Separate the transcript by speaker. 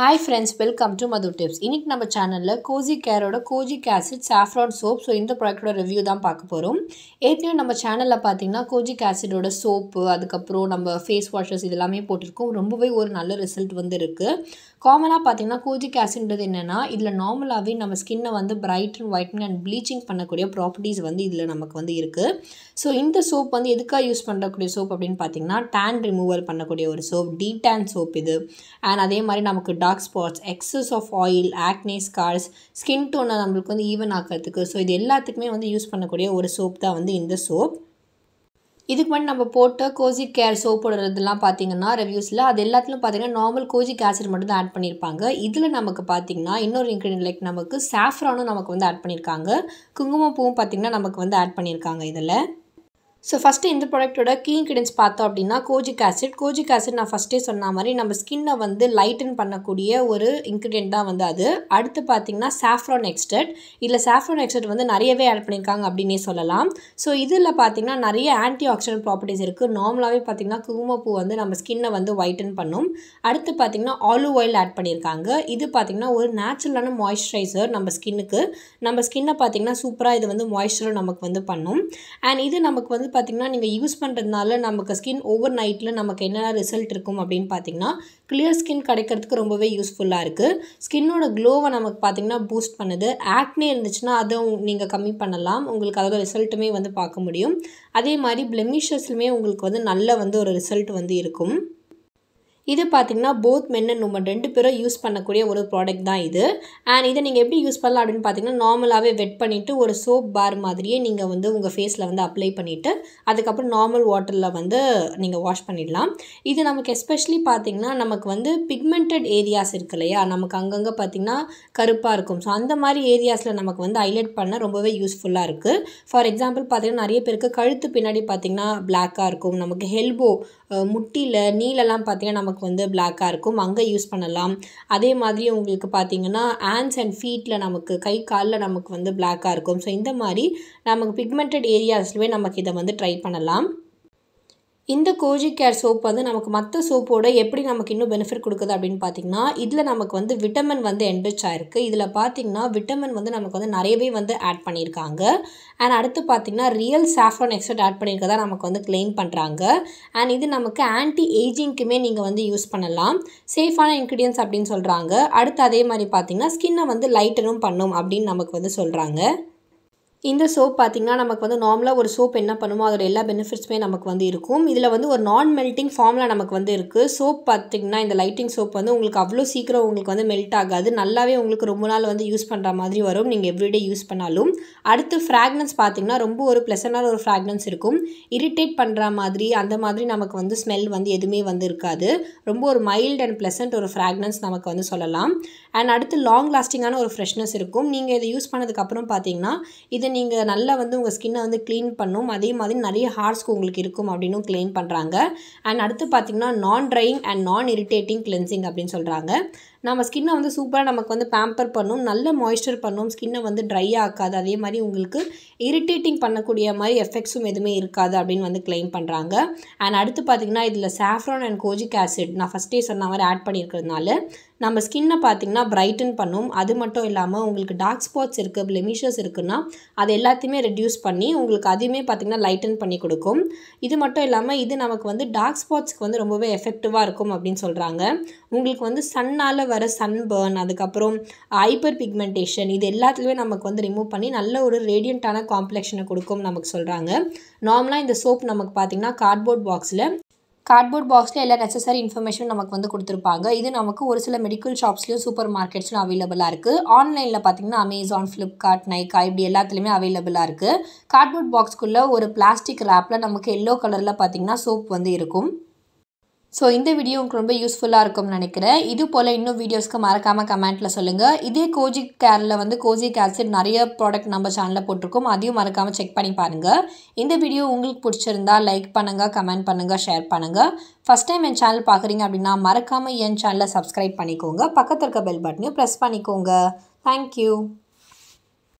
Speaker 1: hi friends welcome to Madhu tips இன்றைக்கி நம்ம சேனலில் கோஜி கேரோட kojic acid saffron soap so இந்த ப்ராடக்டோட ரிவ்யூ தான் பார்க்க போகிறோம் ஏற்கனவே நம்ம சேனலில் பார்த்தீங்கன்னா கோஜிக் ஆசிடோட சோப்பு அதுக்கப்புறம் நம்ம ஃபேஸ் வாஷஸ் இதெல்லாமே போட்டிருக்கோம் ரொம்பவே ஒரு நல்ல ரிசல்ட் வந்து இருக்குது காமனாக பார்த்தீங்கன்னா கோஜிக் ஆசிட்ன்றது என்னென்னா இதில் நார்மலாகவே நம்ம ஸ்கின்னை வந்து bright and whitening and bleaching பண்ணக்கூடிய ப்ராப்பர்ட்டிஸ் வந்து இதில் நமக்கு வந்து இருக்குது ஸோ இந்த சோப் வந்து எதுக்காக யூஸ் பண்ணக்கூடிய சோப் அப்படின்னு பார்த்தீங்கன்னா டேன் ரிமூவல் பண்ணக்கூடிய ஒரு சோப் டீ டேன் சோப் இது அண்ட் அதே மாதிரி நமக்கு dark spots excess of oil acne scars skin டோனை நம்மளுக்கு வந்து ஈவன் ஆக்கிறதுக்கு ஸோ இது எல்லாத்துக்குமே வந்து யூஸ் பண்ணக்கூடிய ஒரு சோப் தான் வந்து இந்த சோப் இதுக்கு முன்னாடி நம்ம போட்ட கோஜி கேர் சோப் போடுறதுலாம் பார்த்தீங்கன்னா ரிவ்யூஸில் அது எல்லாத்துலையும் பார்த்தீங்கன்னா நார்மல் கோஜிக் ஆசிட் மட்டும் தான் ஆட் பண்ணியிருப்பாங்க இதில் நமக்கு பார்த்தீங்கன்னா இன்னொரு இன்க்ரீடியன் லைக் நமக்கு சாஃப்ரானும் நமக்கு வந்து ஆட் பண்ணியிருக்காங்க குங்குமப்பூவும் பார்த்திங்கன்னா நமக்கு வந்து ஆட் பண்ணியிருக்காங்க இதில் ஸோ ஃபஸ்ட்டு இந்த ப்ராடக்ட்டோட கீ இன்க்ரீடியன்ஸ் பார்த்தோம் அப்படின்னா கோஜிக் ஆசிட் கோஜிக் ஆசிட் நான் ஃபஸ்ட்டே சொன்ன மாதிரி நம்ம ஸ்கின்னை வந்து லைட்டன் பண்ணக்கூடிய ஒரு இன்க்ரீடியன்ட் தான் வந்து அது அடுத்து பார்த்தீங்கன்னா சாஃப்ரான் எக்ஸ்டர்ட் இதில் சாஃப்ரான் எக்ஸ்டர்ட் வந்து நிறையவே ஆட் பண்ணியிருக்காங்க அப்படின்னே சொல்லலாம் ஸோ இதில் பார்த்திங்கன்னா நிறைய ஆன்டி ஆக்சிடென்ட் ப்ராப்பர்ட்டிஸ் இருக்குது நார்மலாகவே பார்த்திங்கன்னா குங்குமப்பூ வந்து நம்ம ஸ்கின்னை வந்து ஒயிட்டன் பண்ணும் அடுத்து பார்த்திங்கன்னா ஆலிவ் ஆயில் ஆட் பண்ணியிருக்காங்க இது பார்த்திங்கன்னா ஒரு நேச்சுரலான மாய்ஸ்சரைசர் நம்ம ஸ்கின்னுக்கு நம்ம ஸ்கின்னை பார்த்திங்கன்னா சூப்பராக இது வந்து மாய்ஸ்சரும் நமக்கு வந்து பண்ணும் அண்ட் இது நமக்கு வந்து பார்த்திங்கன்னா நீங்கள் யூஸ் பண்ணுறதுனால நமக்கு ஸ்கின் ஓவர் நைட்டில் நமக்கு என்னென்ன ரிசல்ட் இருக்கும் அப்படின்னு பார்த்திங்கன்னா கிளியர் ஸ்கின் கிடைக்கிறதுக்கு ரொம்பவே யூஸ்ஃபுல்லாக இருக்குது ஸ்கின்னோட க்ளோவை நமக்கு பார்த்திங்கன்னா பூஸ்ட் பண்ணுது ஆக்னே இருந்துச்சுன்னா அதுவும் நீங்கள் கம்மி பண்ணலாம் உங்களுக்கு அதோட ரிசல்ட்டுமே வந்து பார்க்க முடியும் அதே மாதிரி பிளெமிஷஸ்லுமே உங்களுக்கு வந்து நல்ல வந்து ஒரு ரிசல்ட் வந்து இருக்கும் இது பார்த்திங்கன்னா போத் மென் அண்ட் உமன் ரெண்டு பேரும் யூஸ் பண்ணக்கூடிய ஒரு ப்ராடக்ட் தான் இது அண்ட் இதை நீங்கள் எப்படி யூஸ் பண்ணலாம் அப்படின்னு பார்த்தீங்கன்னா நார்மலாகவே வெட் பண்ணிவிட்டு ஒரு சோப் பார் மாதிரியே நீங்கள் வந்து உங்கள் ஃபேஸில் வந்து அப்ளை பண்ணிவிட்டு அதுக்கப்புறம் நார்மல் வாட்டரில் வந்து நீங்கள் வாஷ் பண்ணிடலாம் இது நமக்கு எஸ்பெஷலி பார்த்திங்கன்னா நமக்கு வந்து பிக்மெண்டட் ஏரியாஸ் இருக்கு இல்லையா நமக்கு அங்கங்கே பார்த்திங்கன்னா கருப்பாக இருக்கும் ஸோ அந்த மாதிரி ஏரியாஸில் நமக்கு வந்து ஹைலைட் பண்ண ரொம்பவே யூஸ்ஃபுல்லாக இருக்குது ஃபார் எக்ஸாம்பிள் பார்த்திங்கன்னா நிறைய பேருக்கு கழுத்து பின்னாடி பார்த்திங்கன்னா பிளாக்காக இருக்கும் நமக்கு ஹெல்போ முட்டியில் நீலெல்லாம் பார்த்திங்கன்னா நமக்கு நமக்கு வந்து பிளாக்காக இருக்கும் அங்கே யூஸ் பண்ணலாம் அதே மாதிரி உங்களுக்கு பார்த்திங்கன்னா ஹேண்ட்ஸ் அண்ட் ஃபீட்டில் நமக்கு கை காலில் நமக்கு வந்து பிளாக்காக இருக்கும் ஸோ இந்த மாதிரி நமக்கு பிக்மெண்டட் ஏரியாஸ்லேயே நமக்கு இதை வந்து ட்ரை பண்ணலாம் இந்த கோஜி கேர் சோப் வந்து நமக்கு மற்ற சோப்போட எப்படி நமக்கு இன்னும் பெனிஃபிட் கொடுக்குது அப்படின்னு பார்த்தீங்கன்னா இதில் நமக்கு வந்து விட்டமின் வந்து என்ரிச் ஆயிருக்கு இதில் பார்த்தீங்கன்னா விட்டமின் வந்து நமக்கு வந்து நிறையவே வந்து ஆட் பண்ணியிருக்காங்க அண்ட் அடுத்து பார்த்திங்கன்னா ரியல் சாஃப்ரான் எக்ஸ்ட்ரட் ஆட் பண்ணியிருக்கதா நமக்கு வந்து கிளைம் பண்ணுறாங்க அண்ட் இது நமக்கு ஆன்டி ஏஜிங்க்குமே நீங்கள் வந்து யூஸ் பண்ணலாம் சேஃபான இன்க்ரீடியன்ஸ் அப்படின்னு சொல்கிறாங்க அடுத்து அதே மாதிரி பார்த்திங்கன்னா ஸ்கின்னை வந்து லைட்டனும் பண்ணும் அப்படின்னு நமக்கு வந்து சொல்கிறாங்க இந்த சோப் பார்த்திங்கன்னா நமக்கு வந்து நார்மலாக ஒரு சோப் என்ன பண்ணுமோ அதோட எல்லா பெனிஃபிட்ஸுமே நமக்கு வந்து இருக்கும் இதில் வந்து ஒரு நான் மெல்ட்டிங் ஃபார்மில் நமக்கு வந்து இருக்குது சோப் பார்த்திங்கன்னா இந்த லைட்டிங் சோப் வந்து உங்களுக்கு அவ்வளோ சீக்கிரம் உங்களுக்கு வந்து மெல்ட் ஆகாது நல்லாவே உங்களுக்கு ரொம்ப நாள் வந்து யூஸ் பண்ணுற மாதிரி வரும் நீங்கள் எவ்ரிடே யூஸ் பண்ணாலும் அடுத்து ஃப்ராக்னன்ஸ் பார்த்திங்கன்னா ரொம்ப ஒரு ப்ளசண்டான ஒரு ஃப்ராக்னன்ஸ் இருக்கும் இரிட்டேட் பண்ணுற மாதிரி அந்த மாதிரி நமக்கு வந்து ஸ்மெல் வந்து எதுவுமே வந்து இருக்காது ரொம்ப ஒரு மைல்டு அண்ட் ப்ளசண்ட் ஒரு ஃப்ராக்னன்ஸ் நமக்கு வந்து சொல்லலாம் அண்ட் அடுத்து லாங் லாஸ்டிங்கான ஒரு ஃப்ரெஷ்னஸ் இருக்கும் நீங்கள் இதை யூஸ் பண்ணதுக்கப்புறம் பார்த்தீங்கன்னா இது நீங்கள் நல்லா வந்து உங்கள் ஸ்கின்னை வந்து க்ளீன் பண்ணும் அதே மாதிரி நிறைய ஹார்ஸ்க்கு உங்களுக்கு இருக்கும் அப்படின்னு க்ளீன் பண்ணுறாங்க அண்ட் அடுத்து பார்த்திங்கன்னா non drying and non irritating cleansing அப்படின்னு சொல்கிறாங்க நம்ம ஸ்கின்னை வந்து சூப்பராக நமக்கு வந்து பேம்பர் பண்ணும் நல்ல மாய்ஸ்சர் பண்ணும் ஸ்கின்னை வந்து ட்ரை ஆக்காது அதே மாதிரி உங்களுக்கு இரிட்டேட்டிங் பண்ணக்கூடிய மாதிரி எஃபெக்ட்ஸும் எதுவுமே இருக்காது அப்படின்னு வந்து கிளைம் பண்ணுறாங்க அண்ட் அடுத்து பார்த்திங்கன்னா இதில் சாஃப்ரான் அண்ட் கோஜிக் ஆசிட் நான் ஃபஸ்ட்டே சொன்ன மாதிரி ஆட் பண்ணியிருக்கிறதுனால நம்ம ஸ்கின்னை பார்த்திங்கன்னா பிரைட்டன் பண்ணும் அது மட்டும் இல்லாமல் உங்களுக்கு டார்க் ஸ்பாட்ஸ் இருக்குது பிளெமிஷஸ் இருக்குன்னா அது எல்லாத்தையுமே ரெடியூஸ் பண்ணி உங்களுக்கு அதையுமே பார்த்திங்கன்னா லைட்டன் பண்ணி கொடுக்கும் இது மட்டும் இல்லாமல் இது நமக்கு வந்து டார்க் ஸ்பாட்ஸ்க்கு வந்து ரொம்பவே எஃபெக்டிவாக இருக்கும் அப்படின்னு சொல்கிறாங்க உங்களுக்கு வந்து சன்னால் வர சன்பர்ன் அதுக்கப்புறம் ஹைப்பர் பிக்மெண்டேஷன் இது எல்லாத்துலேயுமே நமக்கு வந்து ரிமூவ் பண்ணி நல்ல ஒரு ரேடியண்ட்டான காம்ப்ளெக்ஷனை கொடுக்கும் நமக்கு சொல்கிறாங்க நார்மலாக இந்த சோப் நமக்கு பார்த்திங்கன்னா கார்ட்போர்ட் பாக்ஸில் கார்ட்போர்ட் பாக்ஸில் எல்லா நெசசரி இன்ஃபர்மேஷன் நமக்கு வந்து கொடுத்துருப்பாங்க இது நமக்கு ஒரு சில மெடிக்கல் ஷாப்ஸ்லையும் சூப்பர் மார்க்கெட்ஸ்லையும் அவைலபிளாக இருக்குது ஆன்லைனில் பார்த்தீங்கன்னா அமேசான் ஃப்ளிப்கார்ட் நைக்கா இப்படி எல்லாத்துலேயுமே அவைலபிளாக இருக்குது கார்ட்போர்ட் பாக்ஸ்க்குள்ளே ஒரு பிளாஸ்டிக் ரேப்பில் நமக்கு எல்லோ கலரில் பார்த்திங்கன்னா சோப் வந்து இருக்கும் ஸோ இந்த வீடியோ உங்களுக்கு ரொம்ப யூஸ்ஃபுல்லாக இருக்கும்னு நினைக்கிறேன் இது போல் இன்னும் வீடியோஸ்க்கு மறக்காமல் கமெண்ட்டில் சொல்லுங்கள் இதே கோஜி கேரில் வந்து கோஜி கேல்சிட் நிறைய ப்ராடக்ட் நம்ம சேனலில் போட்டிருக்கோம் அதையும் மறக்காமல் செக் பண்ணி பாருங்கள் இந்த வீடியோ உங்களுக்கு பிடிச்சிருந்தா லைக் பண்ணுங்கள் கமெண்ட் பண்ணுங்கள் ஷேர் பண்ணுங்கள் ஃபஸ்ட் டைம் என் சேனல் பார்க்குறீங்க அப்படின்னா மறக்காமல் என் சேனலை சப்ஸ்கிரைப் பண்ணிக்கோங்க பக்கத்தில் இருக்க பெல் பட்டனையும் ப்ரெஸ் பண்ணிக்கோங்க தேங்க்யூ